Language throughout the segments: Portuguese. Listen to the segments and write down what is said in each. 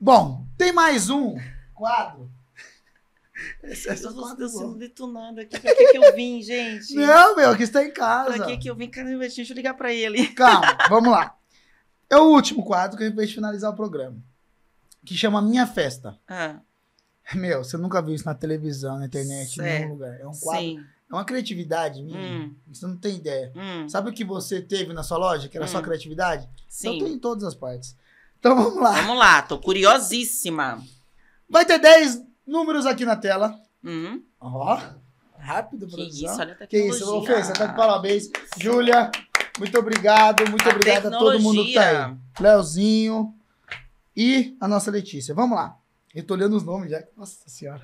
Bom, tem mais um quadro. Esse, esse é eu tô sendo detonada aqui. Pra que, que eu vim, gente? Não, meu, aqui está em casa. Pra que, que eu vim? Caramba, deixa eu ligar pra ele. Calma, vamos lá. É o último quadro que a gente vai finalizar o programa. Que chama Minha Festa. Ah. Meu, você nunca viu isso na televisão, na internet, certo. em nenhum lugar. É um quadro. Sim. É uma criatividade minha. Hum. Você não tem ideia. Hum. Sabe o que você teve na sua loja, que era hum. sua criatividade? Sim. Então tem em todas as partes. Então vamos lá. Vamos lá, tô curiosíssima. Vai ter 10 números aqui na tela. Uhum. Ó. Rápido, produção. Que isso, olha a tecnologia. Que isso, Ô, você tá de parabéns. Júlia, muito obrigado. Muito a obrigado tecnologia. a todo mundo que tá aí. Leozinho e a nossa Letícia. Vamos lá. Eu tô olhando os nomes já. Nossa senhora.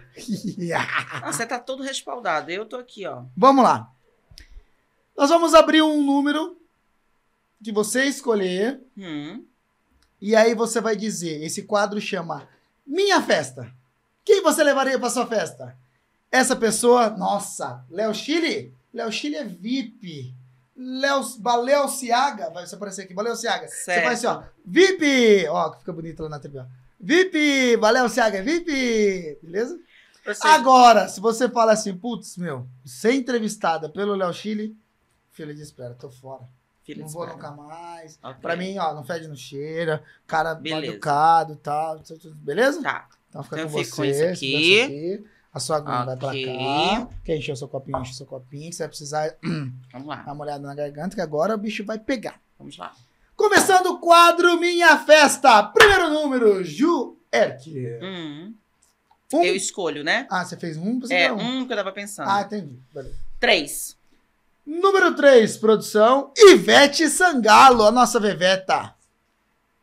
ah, você tá todo respaldado. Eu tô aqui, ó. Vamos lá. Nós vamos abrir um número que você escolher. Hum. E aí você vai dizer, esse quadro chama Minha Festa. Quem você levaria para sua festa? Essa pessoa, nossa, Léo Chile? Léo Chile é VIP. Léo Baleo Ciaga, vai aparecer aqui, Baleo Ciaga. Certo. Você faz assim, ó, VIP! Ó, que fica bonito lá na TV, ó. VIP! Baleo Ciaga, VIP! Beleza? Agora, se você fala assim, putz, meu, ser entrevistada pelo Léo Chile, filho de espera, tô fora não vou nunca mais. Okay. Pra mim, ó, não fede, não cheira. Cara bem educado e tal. Beleza? Tá. Então fica então, com você. Com isso aqui. A sua goma okay. vai pra cá. Quer encher o seu copinho, enche o seu copinho. você vai precisar Vamos lá. dar uma olhada na garganta, que agora o bicho vai pegar. Vamos lá. Começando o quadro Minha Festa. Primeiro número, Ju Erk. Hum. Um. Eu escolho, né? Ah, você fez um? Você é, um, um que eu tava pensando. Ah, entendi. Valeu. Três. Número 3, produção, Ivete Sangalo, a nossa Veveta.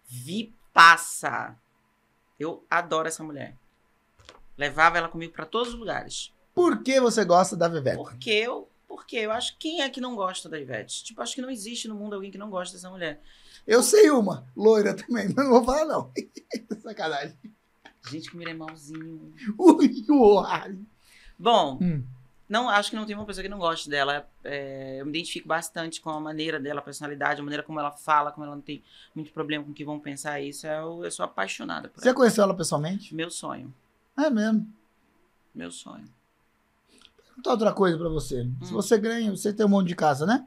Vi passa. Eu adoro essa mulher. Levava ela comigo para todos os lugares. Por que você gosta da Vivete? Porque eu, porque eu acho quem é que não gosta da Ivete? Tipo, acho que não existe no mundo alguém que não gosta dessa mulher. Eu sei uma, loira também, mas não vou falar não. Sacanagem. Gente, que mulher malzinho. Ui, o Bom, hum. Não, acho que não tem uma pessoa que não goste dela. É, eu me identifico bastante com a maneira dela, a personalidade, a maneira como ela fala, como ela não tem muito problema com o que vão pensar. Isso eu, é eu sou apaixonada por Você ela. Você conheceu ela pessoalmente? Meu sonho. É mesmo? Meu sonho. perguntar outra coisa para você. Hum. Se você ganha, você tem um monte de casa, né?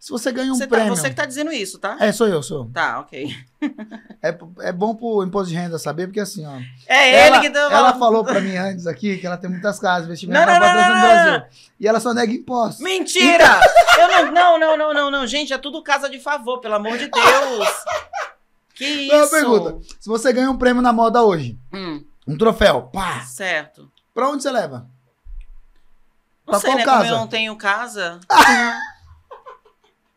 Se você ganha um você prêmio. Tá, você que tá dizendo isso, tá? É, sou eu, sou. Tá, ok. é, é bom pro imposto de renda saber, porque assim, ó. É ela, ele que deu. Ela falou pra mim antes aqui que ela tem muitas casas, investimento não, tá não, não, não, Brasil. E ela só nega imposto. Mentira! Então- eu não, não, não, não, não, não. Gente, é tudo casa de favor, pelo amor de Deus. que isso? Uma pergunta. Se você ganha um prêmio na moda hoje, hum. um troféu, pá. Certo. Pra onde você leva? Não pra sei, qual né? Casa? Como eu não tenho casa.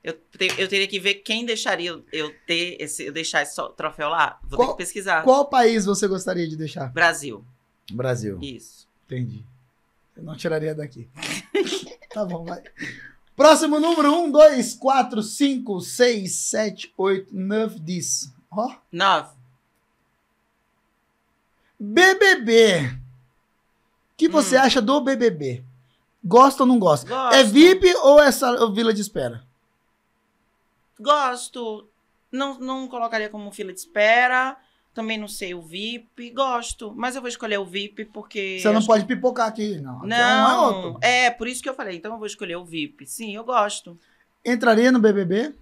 Eu, te, eu teria que ver quem deixaria eu ter esse, eu deixar esse troféu lá. Vou qual, ter que pesquisar. Qual país você gostaria de deixar? Brasil. Brasil. Isso. Entendi. Eu não tiraria daqui. tá bom, vai. Próximo número: 1, 2, 4, 5, 6, 7, 8, 9, 10. Ó. 9. BBB. O que você hum. acha do BBB? Gosta ou não gosta? É Gosto. É VIP ou é Vila de Espera? Gosto. Não, não colocaria como fila de espera. Também não sei o VIP. Gosto. Mas eu vou escolher o VIP porque. Você não pode pipocar aqui, não. Aqui não, é, um é, por isso que eu falei. Então eu vou escolher o VIP. Sim, eu gosto. Entraria no BBB?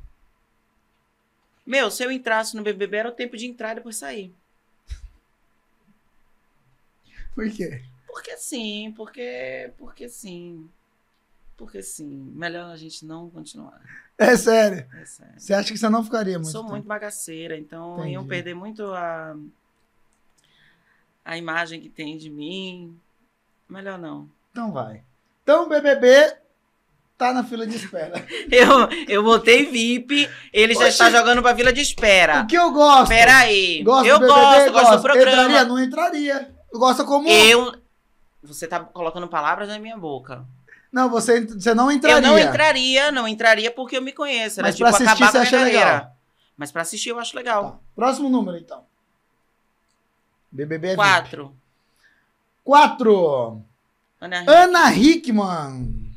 Meu, se eu entrasse no BBB era o tempo de entrar e depois sair. Por quê? Porque sim, porque, porque sim. Porque assim, melhor a gente não continuar. É sério? É sério. Você acha que você não ficaria muito? sou tempo? muito bagaceira, então Entendi. iam perder muito a, a imagem que tem de mim. Melhor não. Então vai. Então, BBB tá na fila de espera. eu, eu botei VIP, ele já está jogando pra fila de espera. O que eu gosto? Peraí. Gosto eu do BBB, gosto, gosto do programa. Entraria? Não entraria. Gosta como? Eu. Você tá colocando palavras na minha boca. Não, você, você não entraria. Eu não entraria, não entraria porque eu me conheço. Era, Mas tipo, pra assistir você acha legal. Mas pra assistir eu acho legal. Tá. Próximo número, então. BBB é Quatro. VIP. Quatro. Ana, Hickman.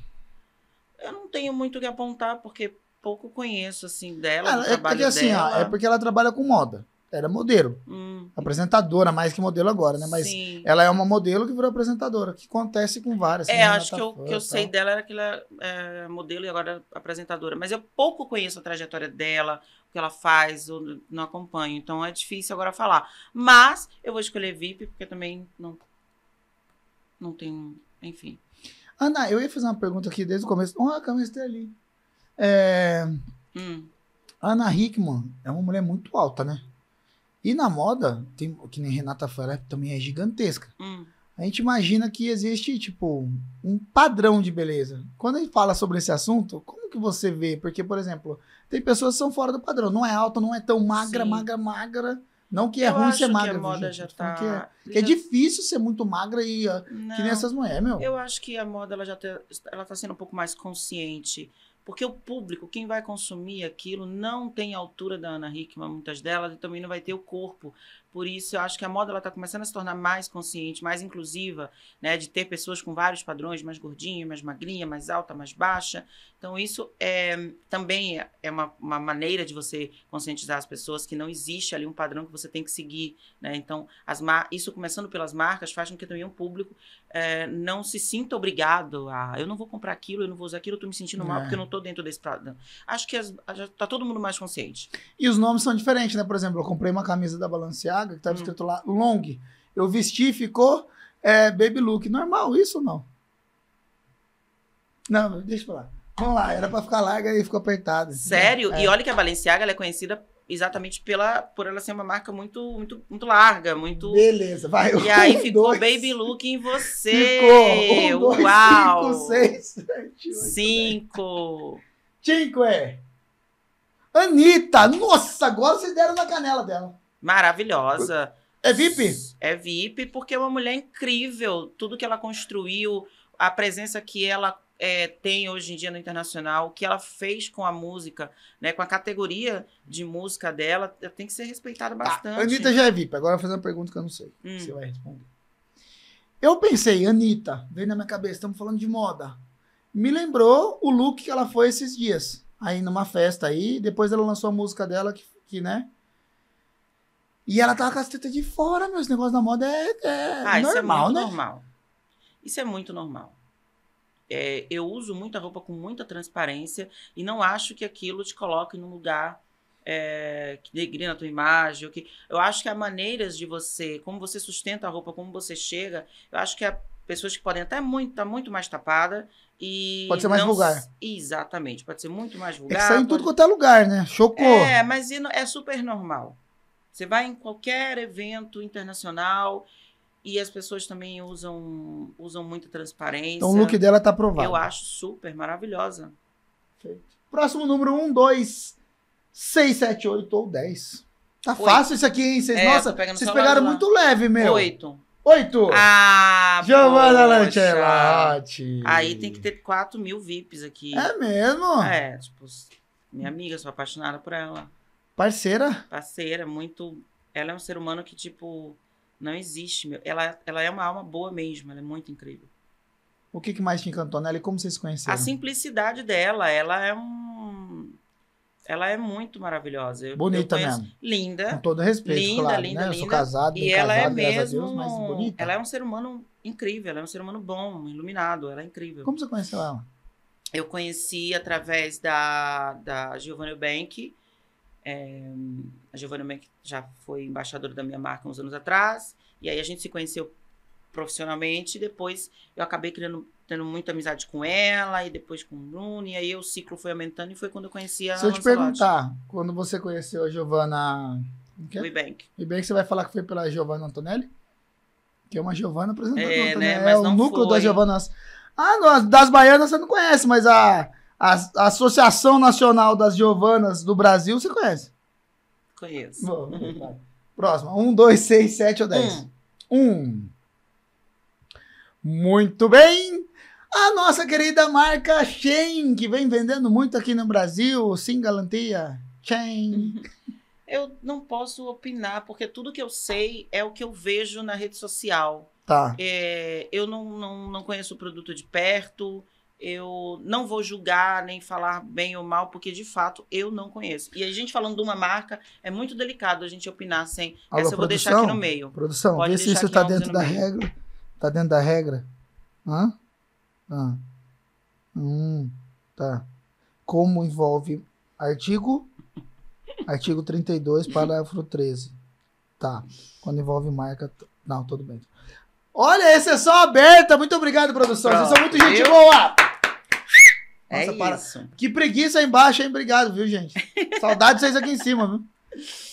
Eu não tenho muito o que apontar porque pouco conheço, assim, dela, ah, é, porque é assim, ó, é porque ela trabalha com moda. Era modelo. Hum. Apresentadora, mais que modelo agora, né? Mas Sim. ela é uma modelo que virou apresentadora, que acontece com várias. É, né? acho tá que, eu, que eu sei dela era que ela é modelo e agora apresentadora. Mas eu pouco conheço a trajetória dela, o que ela faz, eu não acompanho. Então é difícil agora falar. Mas eu vou escolher VIP, porque também não, não tenho. Enfim. Ana, eu ia fazer uma pergunta aqui desde o começo. Oh, a câmera está ali. É... Hum. Ana Hickman é uma mulher muito alta, né? E na moda, tem, que nem Renata Farah também é gigantesca. Hum. A gente imagina que existe, tipo, um padrão de beleza. Quando a gente fala sobre esse assunto, como que você vê? Porque, por exemplo, tem pessoas que são fora do padrão. Não é alta, não é tão magra, Sim. magra, magra. Não que é eu ruim ser magra. Que a moda gente, já tipo, tá... Que é, que já... é difícil ser muito magra e não, que nem essas mulheres, meu. Eu acho que a moda ela já tá, ela tá sendo um pouco mais consciente. Porque o público, quem vai consumir aquilo, não tem a altura da Ana Hickman, muitas delas, e também não vai ter o corpo. Por isso, eu acho que a moda está começando a se tornar mais consciente, mais inclusiva, né? De ter pessoas com vários padrões, mais gordinha, mais magrinha, mais alta, mais baixa. Então, isso é também é uma, uma maneira de você conscientizar as pessoas que não existe ali um padrão que você tem que seguir, né? Então, as isso começando pelas marcas faz com que também o público é, não se sinta obrigado a eu não vou comprar aquilo, eu não vou usar aquilo, eu tô me sentindo mal é. porque eu é. não tô dentro desse Acho que as, já tá todo mundo mais consciente. E os nomes são diferentes, né? Por exemplo, eu comprei uma camisa da Balenciaga que tava hum. escrito lá Long. Eu vesti ficou é, Baby Look. Normal isso ou não? Não, deixa eu falar. Vamos lá, era pra ficar larga e ficou apertada. Sério? É. E olha que a Balenciaga é conhecida exatamente pela, por ela ser uma marca muito, muito, muito larga, muito. Beleza, vai. E aí ficou dois. Baby Look em você. Ficou. Um, dois, Uau! Cinco, seis, sete, oito, cinco. é. Anitta! Nossa, agora vocês deram na canela dela. Maravilhosa. É VIP? É VIP, porque é uma mulher incrível. Tudo que ela construiu, a presença que ela é, tem hoje em dia no internacional, o que ela fez com a música, né, com a categoria de música dela, tem que ser respeitada tá, bastante. Tá. Anitta né? já é VIP, agora eu vou fazer uma pergunta que eu não sei. Hum. Você vai responder. Eu pensei, Anitta, veio na minha cabeça, estamos falando de moda. Me lembrou o look que ela foi esses dias. Aí numa festa aí, depois ela lançou a música dela, que, que né? E ela tava tá com as tetas de fora, meu. Esse negócio da moda é, é ah, normal, isso é muito né? normal. Isso é muito normal. É, eu uso muita roupa com muita transparência e não acho que aquilo te coloque num lugar é, que degrina a tua imagem. Que, eu acho que há maneiras de você, como você sustenta a roupa, como você chega, eu acho que há pessoas que podem até muito, estar tá muito mais tapada e. Pode ser mais não, vulgar. Exatamente, pode ser muito mais vulgar. É que em tudo quanto é lugar, né? Chocou. É, mas é super normal. Você vai em qualquer evento internacional e as pessoas também usam, usam muita transparência. Então o look dela tá aprovado. Eu acho super maravilhosa. Perfeito. Próximo número 1, 2, 6, 7, 8 ou 10. Tá Oito. fácil isso aqui, hein? Cês, é, nossa, vocês pegaram lá. muito leve, meu. 8. 8. Ah, Giovanna Lancelotti. Aí tem que ter 4 mil VIPs aqui. É mesmo? É, tipo, minha amiga, sou apaixonada por ela. Parceira? Parceira, muito. Ela é um ser humano que, tipo, não existe, meu. Ela, ela é uma alma boa mesmo, ela é muito incrível. O que, que mais te encantou nela e como vocês se conheceram? A simplicidade dela, ela é um. Ela é muito maravilhosa. Eu, bonita eu conheço... mesmo. Linda. Com todo respeito, linda, claro. Linda, né? linda. Eu sou casado, e ela é casado, é mesmo... Deus, mas bonita. Ela é um ser humano incrível, ela é um ser humano bom, iluminado, ela é incrível. Como você conheceu ela? Eu conheci através da, da Giovanna Bank, é, a Giovanna já foi embaixadora da minha marca uns anos atrás, e aí a gente se conheceu profissionalmente, e depois eu acabei criando, tendo muita amizade com ela, e depois com o Bruno, e aí o ciclo foi aumentando, e foi quando eu conheci a Se eu te perguntar, quando você conheceu a Giovanna... É? WeBank. WeBank, você vai falar que foi pela Giovanna Antonelli? Que é uma Giovanna apresentadora, é, né? É o núcleo foi. das Giovannas... Ah, não, das baianas você não conhece, mas a... A, Associação Nacional das Giovanas do Brasil, você conhece? Conheço. Bom, Próxima. Um, dois, seis, sete ou dez? Hum. Um. Muito bem. A nossa querida marca Chain que vem vendendo muito aqui no Brasil. Sim, Galantia. Shein. Eu não posso opinar, porque tudo que eu sei é o que eu vejo na rede social. Tá. É, eu não, não, não conheço o produto de perto, eu não vou julgar nem falar bem ou mal, porque de fato eu não conheço. E a gente falando de uma marca, é muito delicado a gente opinar sem. essa eu vou produção? deixar aqui no meio. Produção, Pode vê se isso está dentro da meio. regra. Está dentro da regra? Hã? Hã? Hum, tá. Como envolve artigo? Artigo 32, parágrafo 13. Tá. Quando envolve marca. Não, tudo bem. Olha, exceção é aberta. Muito obrigado, produção. Vocês são muito gente boa. É Nossa, é para. Isso. Que preguiça aí embaixo, hein? Obrigado, viu, gente? Saudade de vocês aqui em cima, viu?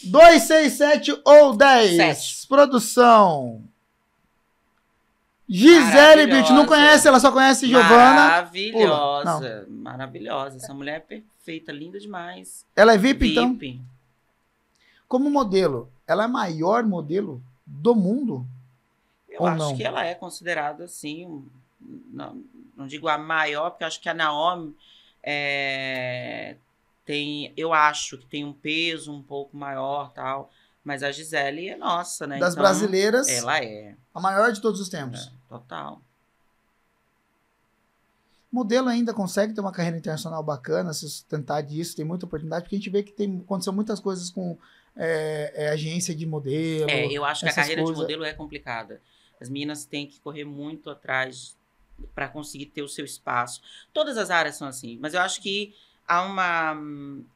2, 6, 7 ou 10. 7. Produção. Gisele Beach, não conhece, ela só conhece Giovana. Maravilhosa, maravilhosa. Essa mulher é perfeita, linda demais. Ela é VIP, VIP. então? Como modelo, ela é a maior modelo do mundo? Eu acho não? que ela é considerada assim, não, não digo a maior, porque eu acho que a Naomi é, tem, eu acho que tem um peso um pouco maior tal, mas a Gisele é nossa, né? Das então, brasileiras, ela é a maior de todos os tempos. É, total. modelo ainda consegue ter uma carreira internacional bacana, se sustentar disso, tem muita oportunidade, porque a gente vê que tem, aconteceu muitas coisas com é, é agência de modelo. É, eu acho que a carreira coisas... de modelo é complicada. As meninas têm que correr muito atrás para conseguir ter o seu espaço. Todas as áreas são assim, mas eu acho que há uma,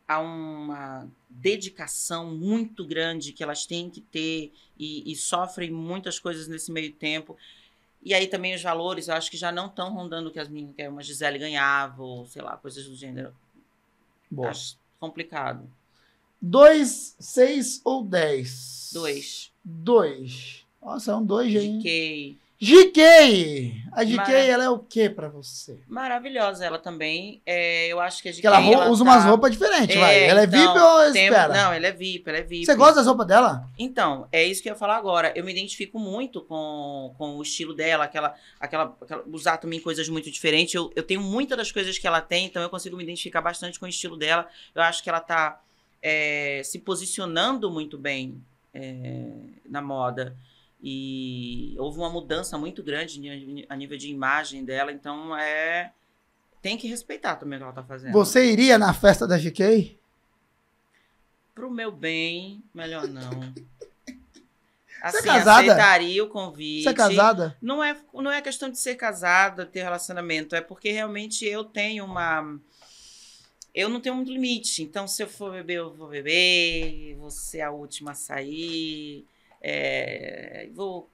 há uma dedicação muito grande que elas têm que ter e, e sofrem muitas coisas nesse meio tempo. E aí também os valores, eu acho que já não estão rondando o que as meninas, que é uma Gisele ganhava, ou sei lá, coisas do gênero. Boa. Acho complicado. Dois, seis ou dez? Dois. Dois. Nossa, é um dois, hein? GK! A GK, ela é o que para você? Maravilhosa ela também. É, eu acho que a GK. Que ela, ela usa tá... umas roupas diferentes, é, vai. Ela é então, VIP ou é tem... espera? Não, ela é VIP, ela é VIP. Você gosta das roupas dela? Então, é isso que eu ia falar agora. Eu me identifico muito com, com o estilo dela, aquela, aquela, aquela Usar também coisas muito diferentes. Eu, eu tenho muitas das coisas que ela tem, então eu consigo me identificar bastante com o estilo dela. Eu acho que ela tá é, se posicionando muito bem é, na moda. E houve uma mudança muito grande a nível de imagem dela, então é. Tem que respeitar também o que ela tá fazendo. Você iria na festa da GK? Pro meu bem, melhor não. Assim, Você é assim, casada? aceitaria o convite. Você é casada? Não é, não é questão de ser casada, ter relacionamento, é porque realmente eu tenho uma eu não tenho muito limite. Então, se eu for beber, eu vou beber, você é a última a sair. É, vou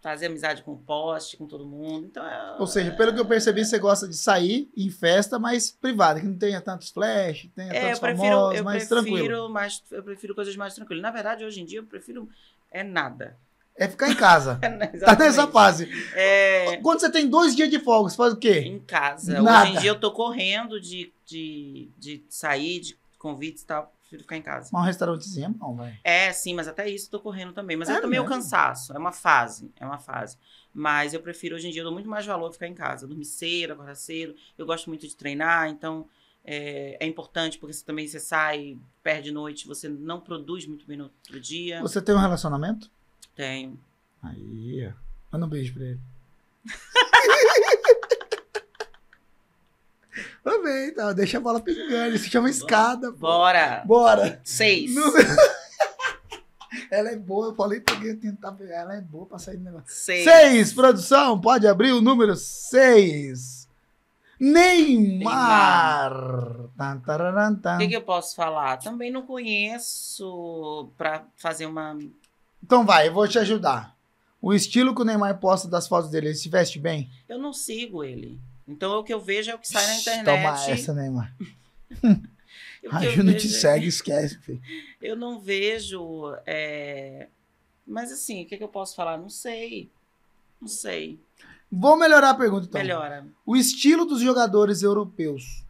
fazer amizade com o poste, com todo mundo. Então, é Ou seja, pelo que eu percebi, você gosta de sair em festa, mas privada, que não tenha tantos flash, tenha é, tantos eu prefiro, famosos, eu mais prefiro, tranquilo. Mais, eu prefiro coisas mais tranquilas. Na verdade, hoje em dia, eu prefiro é nada. É ficar em casa. É, tá nessa fase. É... Quando você tem dois dias de folga, você faz o quê? Em casa. Nada. Hoje em dia eu tô correndo de, de, de sair, de convites e tal prefiro ficar em casa. Mas um restaurantezinho é bom, velho. É, sim, mas até isso eu tô correndo também. Mas é eu também o cansaço. É uma fase, é uma fase. Mas eu prefiro, hoje em dia, eu dou muito mais valor ficar em casa. Dormir cedo, acordar cedo. Eu gosto muito de treinar, então é, é importante, porque você também você sai, perde noite, você não produz muito bem no outro dia. Você tem um relacionamento? Tenho. Aí, manda um beijo pra ele. Também, tá, deixa a bola pingando. Isso chama escada. Bora. Bora. Seis. No... Ela é boa, eu falei pra quem tentar pegar. Ela é boa pra sair do negócio. Seis. seis produção, pode abrir o número seis. Neymar! O que, que eu posso falar? Também não conheço pra fazer uma. Então vai, eu vou te ajudar. O estilo que o Neymar posta das fotos dele, ele se veste bem? Eu não sigo ele. Então o que eu vejo é o que sai na internet. Toma essa, Neymar. A Ju não te segue, esquece. Filho. Eu não vejo. É... Mas assim, o que, é que, eu posso falar? Não sei. Não sei. Vou melhorar a pergunta, então. Melhora. O estilo dos jogadores europeus.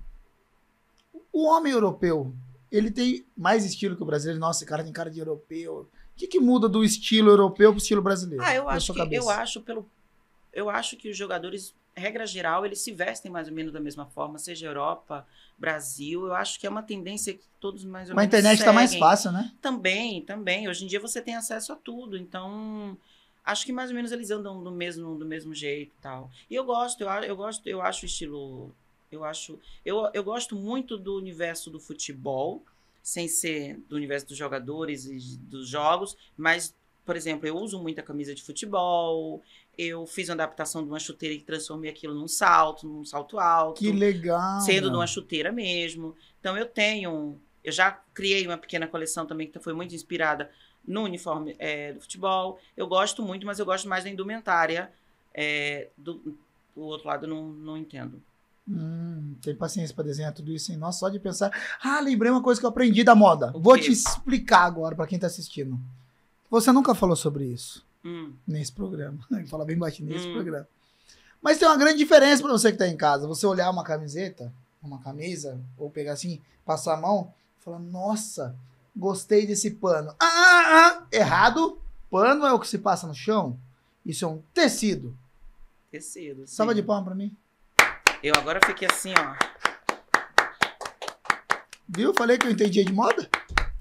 O homem europeu, ele tem mais estilo que o brasileiro. Nossa, esse cara tem cara de europeu. O que, que muda do estilo europeu para o estilo brasileiro? Ah, eu acho, que, eu acho pelo. Eu acho que os jogadores regra geral, eles se vestem mais ou menos da mesma forma, seja Europa, Brasil. Eu acho que é uma tendência que todos mais ou Mas menos. A internet está mais fácil, né? Também, também. Hoje em dia você tem acesso a tudo. Então, acho que mais ou menos eles andam do mesmo, do mesmo jeito e tal. E eu gosto, eu, eu gosto, eu acho o estilo. Eu acho. Eu, eu gosto muito do universo do futebol, sem ser do universo dos jogadores e dos jogos, mas por exemplo, eu uso muita camisa de futebol, eu fiz uma adaptação de uma chuteira e transformei aquilo num salto, num salto alto. Que legal! Sendo de uma chuteira mesmo. Então eu tenho, eu já criei uma pequena coleção também que foi muito inspirada no uniforme é, do futebol. Eu gosto muito, mas eu gosto mais da indumentária. É, do, o outro lado não, não entendo. Hum, tem paciência para desenhar tudo isso, hein? Nossa, só de pensar. Ah, lembrei uma coisa que eu aprendi da moda. O Vou quê? te explicar agora para quem tá assistindo. Você nunca falou sobre isso hum. nesse programa. Fala bem baixinho nesse hum. programa. Mas tem uma grande diferença para você que está em casa. Você olhar uma camiseta, uma camisa, ou pegar assim, passar a mão, falar: Nossa, gostei desse pano. Ah, ah, ah, ah, errado. Pano é o que se passa no chão. Isso é um tecido. Tecido. Salva de palma para mim. Eu agora fiquei assim, ó. Viu? Falei que eu entendi de moda.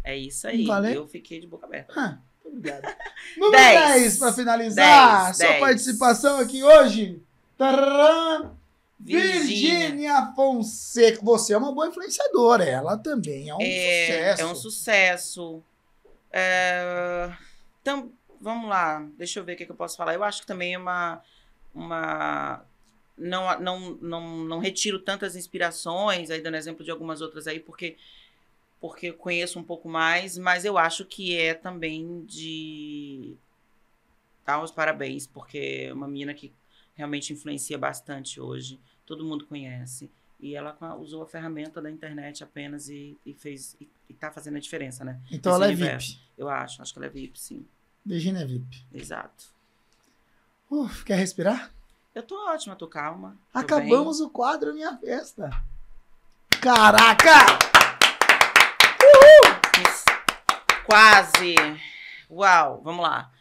É isso aí. Valeu. Eu fiquei de boca aberta. Ah. Número 10, para finalizar sua participação aqui hoje. Taran, Virgínia Fonseca. Você é uma boa influenciadora, ela também é um é, sucesso. É um sucesso. É, vamos lá, deixa eu ver o que, que eu posso falar. Eu acho que também é uma. uma não, não, não, não retiro tantas inspirações, aí dando exemplo de algumas outras aí, porque porque eu conheço um pouco mais, mas eu acho que é também de dar os parabéns, porque é uma menina que realmente influencia bastante hoje, todo mundo conhece. E ela usou a ferramenta da internet apenas e, e fez e, e tá fazendo a diferença, né? Então Esse ela é universo. é VIP. Eu acho, acho que ela é VIP, sim. Virginia é VIP. Exato. Uf, quer respirar? Eu tô ótima, tô calma. Tô Acabamos bem. o quadro Minha Festa. Caraca! Quase. Uau, vamos lá.